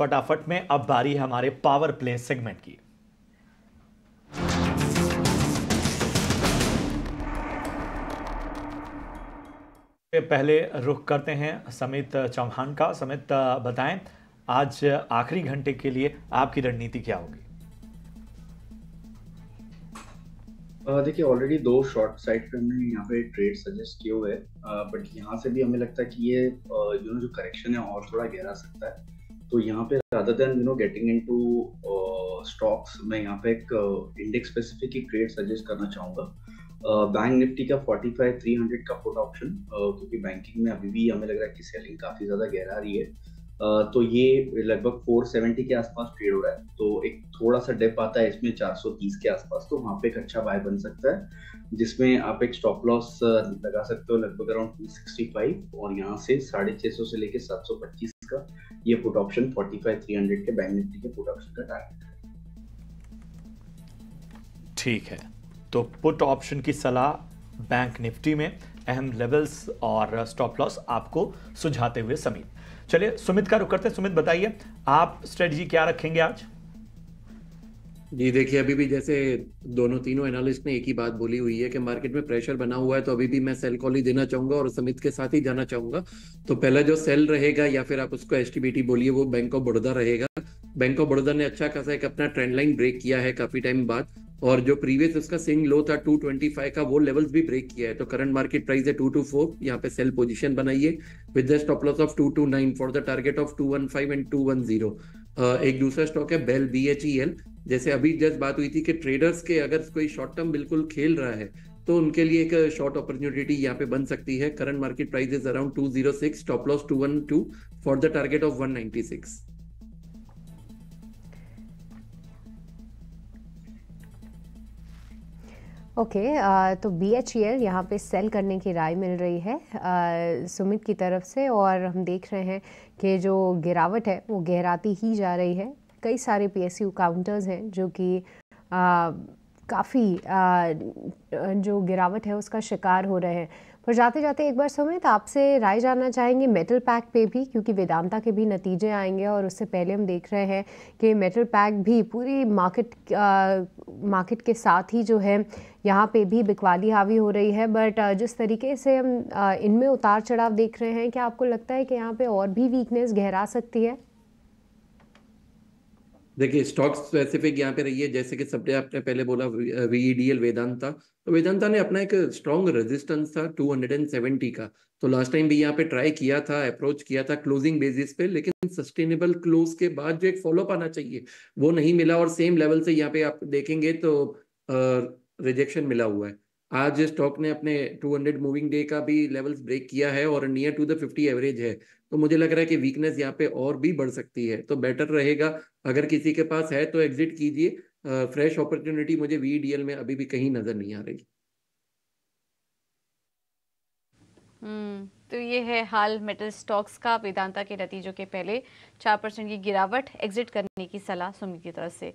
फटाफट में अब बारी है हमारे पावर प्ले सेगमेंट की पहले रुख करते हैं समित चौहान का समित बताएं आज आखिरी घंटे के लिए आपकी रणनीति क्या होगी देखिए ऑलरेडी दो शॉर्ट साइड पे हमने यहाँ पे ट्रेड सजेस्ट किए हुए बट यहाँ से भी हमें लगता है कि ये यू नो जो करेक्शन है और थोड़ा गहरा सकता है तो यहाँ पे rather than you know getting into stocks मैं यहाँ पे एक इंडेक्स uh, स्पेसिफिक ही ट्रेड सजेस्ट करना चाहूँगा बैंक uh, निफ्टी का 45 300 का पुट ऑप्शन uh, क्योंकि बैंकिंग में अभी भी हमें लग रहा है कि सेलिंग काफ़ी ज़्यादा गहरा रही है uh, तो ये लगभग 470 के आसपास ट्रेड हो रहा है तो एक थोड़ा सा डेप आता है इसमें 430 के आसपास तो वहाँ पे एक अच्छा बाय बन सकता है जिसमें आप एक स्टॉप लॉस लगा सकते हो लगभग अराउंड 265 और यहाँ से साढ़े छः सौ से लेके पच्चीस का ये पुट ऑप्शन 45300 के बैंक निफ्टी के पुट ऑप्शन का टारगेट है ठीक है तो पुट ऑप्शन की सलाह बैंक निफ्टी में अहम लेवल्स और स्टॉप लॉस आपको सुझाते हुए समीत चलिए सुमित का रुख करते हैं सुमित बताइए आप स्ट्रेटजी क्या रखेंगे आज जी देखिए अभी भी जैसे दोनों तीनों एनालिस्ट ने एक ही बात बोली हुई है कि मार्केट में प्रेशर बना हुआ है तो अभी भी मैं सेल कॉल ही देना चाहूंगा और समित के साथ ही जाना चाहूंगा तो पहला जो सेल रहेगा या फिर आप उसको एसटीबीटी बोलिए वो बैंक ऑफ बड़ौदा रहेगा बैंक ऑफ बड़ौदा ने अच्छा खासा एक अपना ट्रेंड लाइन ब्रेक किया है काफी टाइम बाद और जो प्रीवियस उसका सिंग लो था 225 का वो लेवल्स भी ब्रेक किया है तो करंट मार्केट प्राइस है 224 यहाँ पे सेल पोजिशन बनाइए with the stop loss of 229 for the target of 215 and 210 एक दूसरा स्टॉक है BHEL B H E L जैसे अभी जस्ट बात हुई थी कि ट्रेडर्स के अगर कोई शॉर्ट टर्म बिल्कुल खेल रहा है तो उनके लिए एक शॉर्ट अपॉर्चुनिटी यहाँ पे बन सकती है current market price is around six top loss two for the target of one okay okay, ah, uh, तो बी एच ई एल यहाँ पर सेल करने की राय मिल रही है सुमित uh, की तरफ से और हम देख रहे हैं कि जो गिरावट है वो गहराती ही जा रही है कई सारे पी काउंटर्स हैं जो कि काफ़ी जो गिरावट है उसका शिकार हो रहे हैं पर जाते जाते एक बार सुमित तो आपसे राय जानना चाहेंगे मेटल पैक पे भी क्योंकि वेदांता के भी नतीजे आएंगे और उससे पहले हम देख रहे हैं कि मेटल पैक भी पूरी मार्केट आ, मार्केट के साथ ही जो है यहाँ पे भी बिकवाली हावी हो रही है बट जिस तरीके से हम इनमें उतार चढ़ाव देख रहे हैं क्या आपको लगता है कि यहाँ पे और भी वीकनेस गहरा सकती है देखिए स्टॉक स्पेसिफिक यहाँ पे रही है जैसे कि सबने आपने पहले बोला वीईडीएल e वेदांता तो वेदांता ने अपना एक स्ट्रॉन्ग रेजिस्टेंस था 270 का तो लास्ट टाइम भी यहाँ पे ट्राई किया था अप्रोच किया था क्लोजिंग बेसिस पे लेकिन सस्टेनेबल क्लोज के बाद जो एक फॉलोअप आना चाहिए वो नहीं मिला और सेम लेवल से यहाँ पे आप देखेंगे तो रिजेक्शन मिला हुआ है आज स्टॉक ने अपने 200 मूविंग डे का भी लेवल्स ब्रेक किया है और नियर टू द 50 एवरेज है तो मुझे लग रहा है कि वीकनेस यहाँ पे और भी बढ़ सकती है तो बेटर रहेगा अगर किसी के पास है तो एग्जिट कीजिए फ्रेश अपॉर्चुनिटी मुझे वीडीएल में अभी भी कहीं नजर नहीं आ रही हम्म, तो ये है हाल मेटल स्टॉक्स का वेदांता के नतीजों के पहले चार परसेंट की गिरावट एग्जिट करने की सलाह सुमित की तरफ से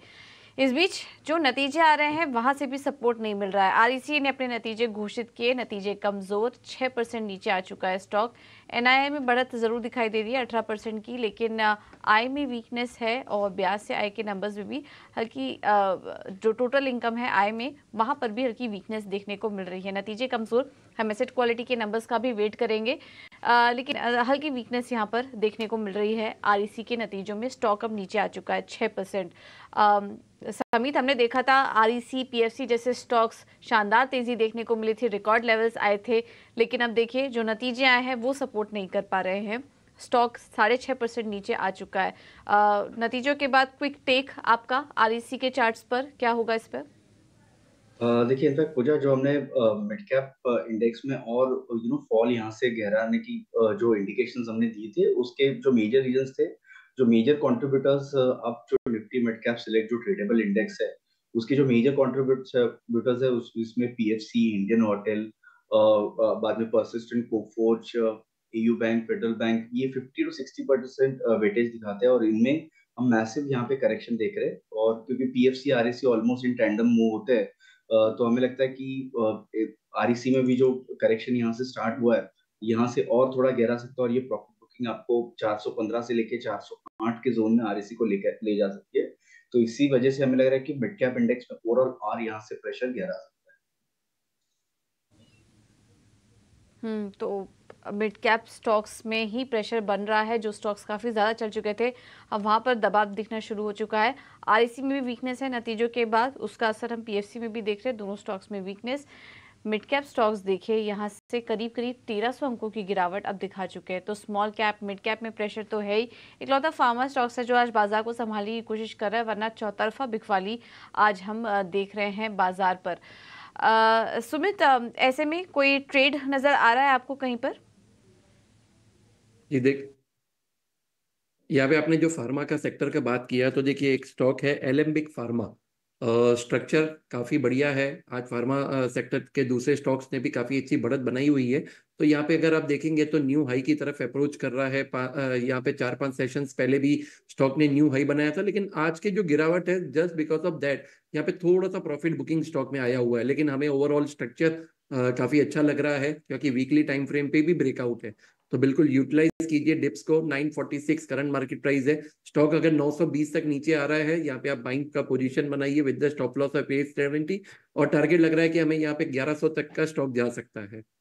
इस बीच जो नतीजे आ रहे हैं वहां से भी सपोर्ट नहीं मिल रहा है आरईसी e ने अपने नतीजे घोषित किए नतीजे कमजोर 6 परसेंट नीचे आ चुका है स्टॉक एनआईआई में बढ़त जरूर दिखाई दे रही है 18 परसेंट की लेकिन आई uh, में वीकनेस है और ब्याज से आय के नंबर्स में भी हल्की uh, जो टोटल इनकम है आय में वहाँ पर भी हल्की वीकनेस देखने को मिल रही है नतीजे कमजोर हम एसेट क्वालिटी के नंबर्स का भी वेट करेंगे लेकिन हल्की वीकनेस यहाँ पर देखने को मिल रही है आर e के नतीजों में स्टॉक अब नीचे आ चुका है छः परसेंट समीत हमने देखा था आर ई e जैसे स्टॉक्स शानदार तेज़ी देखने को मिली थी रिकॉर्ड लेवल्स आए थे लेकिन अब देखिए जो नतीजे आए हैं वो सपोर्ट नहीं कर पा रहे हैं स्टॉक साढ़े छः परसेंट नीचे आ चुका है आ, नतीजों के बाद क्विक टेक आपका आर e के चार्ट्स पर क्या होगा इस पर देखिए इनफैक्ट पूजा जो हमने मिड कैप इंडेक्स में और यू नो फॉल यहाँ से गहराने की जो इंडिकेशन हमने दिए थे उसके जो मेजर रीजन थे जो मेजर कॉन्ट्रीब्यूटर्स अब जो निफ्टी मिड कैप सिलेक्ट जो ट्रेडेबल इंडेक्स है उसके जो मेजर कॉन्ट्रीब्यूटर्स है उस इसमें पीएफसी इंडियन होटल बाद में Persistent Coforge AU bank federal bank ये fifty to sixty percent weightage दिखाते हैं और इनमें हम मैसिव यहाँ पे करेक्शन देख रहे हैं और क्योंकि P F C PFC C almost in tandem move होते हैं तो हमें लगता है कि आर e में भी जो करेक्शन यहाँ से स्टार्ट हुआ है यहाँ से और थोड़ा गहरा सकता है और ये प्रॉफिट बुकिंग आपको 415 से लेके 408 के जोन में आर e को लेकर ले जा सकती है तो इसी वजह से हमें लग रहा है कि मिड कैप इंडेक्स में ओवरऑल और यहाँ से प्रेशर गहरा सकता है हम्म तो मिड कैप स्टॉक्स में ही प्रेशर बन रहा है जो स्टॉक्स काफ़ी ज़्यादा चल चुके थे अब वहाँ पर दबाव दिखना शुरू हो चुका है आर में भी वीकनेस है नतीजों के बाद उसका असर हम पी में भी देख रहे हैं दोनों स्टॉक्स में वीकनेस मिड कैप स्टॉक्स देखिए यहाँ से करीब करीब तेरह सौ अंकों की गिरावट अब दिखा चुके हैं तो स्मॉल कैप मिड कैप में प्रेशर तो है ही इकलौता फार्मा स्टॉक्स है जो आज बाजार को संभालने की कोशिश कर रहा है वरना चौतरफा बिकवाली आज हम देख रहे हैं बाजार पर आ, सुमित ऐसे में कोई ट्रेड नज़र आ रहा है आपको कहीं पर जी देख यहाँ पे आपने जो फार्मा का सेक्टर का बात किया तो देखिए एक स्टॉक है एलेम्बिक फार्मा स्ट्रक्चर काफ़ी बढ़िया है आज फार्मा सेक्टर के दूसरे स्टॉक्स ने भी काफ़ी अच्छी बढ़त बनाई हुई है तो यहाँ पे अगर आप देखेंगे तो न्यू हाई की तरफ अप्रोच कर रहा है यहाँ पे चार पांच सेशंस पहले भी स्टॉक ने न्यू हाई बनाया था लेकिन आज के जो गिरावट है जस्ट बिकॉज ऑफ दैट यहाँ पे थोड़ा सा प्रॉफिट बुकिंग स्टॉक में आया हुआ है लेकिन हमें ओवरऑल स्ट्रक्चर काफ़ी अच्छा लग रहा है क्योंकि वीकली टाइम फ्रेम पे भी ब्रेकआउट है तो बिल्कुल यूटिलाइज कीजिए डिप्स को 946 करंट मार्केट प्राइस है स्टॉक अगर 920 तक नीचे आ रहा है यहाँ पे आप बाइंग का पोजीशन बनाइए with the stop loss of at seventy और टारगेट लग रहा है कि हमें यहाँ पे 1100 तक का स्टॉक जा सकता है